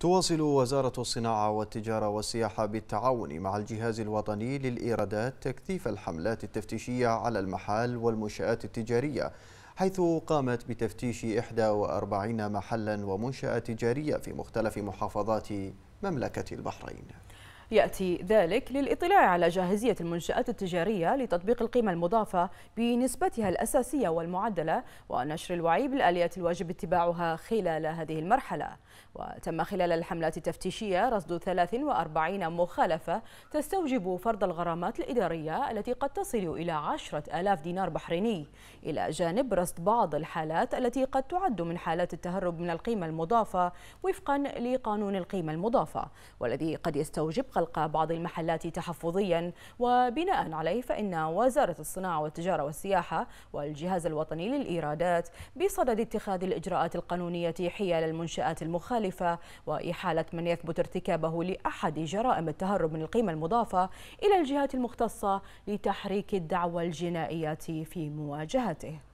تواصل وزارة الصناعة والتجارة والسياحة بالتعاون مع الجهاز الوطني للإيرادات تكثيف الحملات التفتيشية على المحال والمنشآت التجارية حيث قامت بتفتيش 41 محلا ومنشأة تجارية في مختلف محافظات مملكة البحرين يأتي ذلك للإطلاع على جاهزية المنشآت التجارية لتطبيق القيمة المضافة بنسبتها الأساسية والمعدلة ونشر الوعي بالآليات الواجب اتباعها خلال هذه المرحلة وتم خلال الحملات التفتيشية رصد 43 مخالفة تستوجب فرض الغرامات الإدارية التي قد تصل إلى 10 ألاف دينار بحريني إلى جانب رصد بعض الحالات التي قد تعد من حالات التهرب من القيمة المضافة وفقا لقانون القيمة المضافة والذي قد يستوجب خلق بعض المحلات تحفظيا وبناء عليه فإن وزارة الصناعة والتجارة والسياحة والجهاز الوطني للإيرادات بصدد اتخاذ الإجراءات القانونية حيال المنشآت المخالفة وإحالة من يثبت ارتكابه لأحد جرائم التهرب من القيمة المضافة إلى الجهات المختصة لتحريك الدعوى الجنائية في مواجهته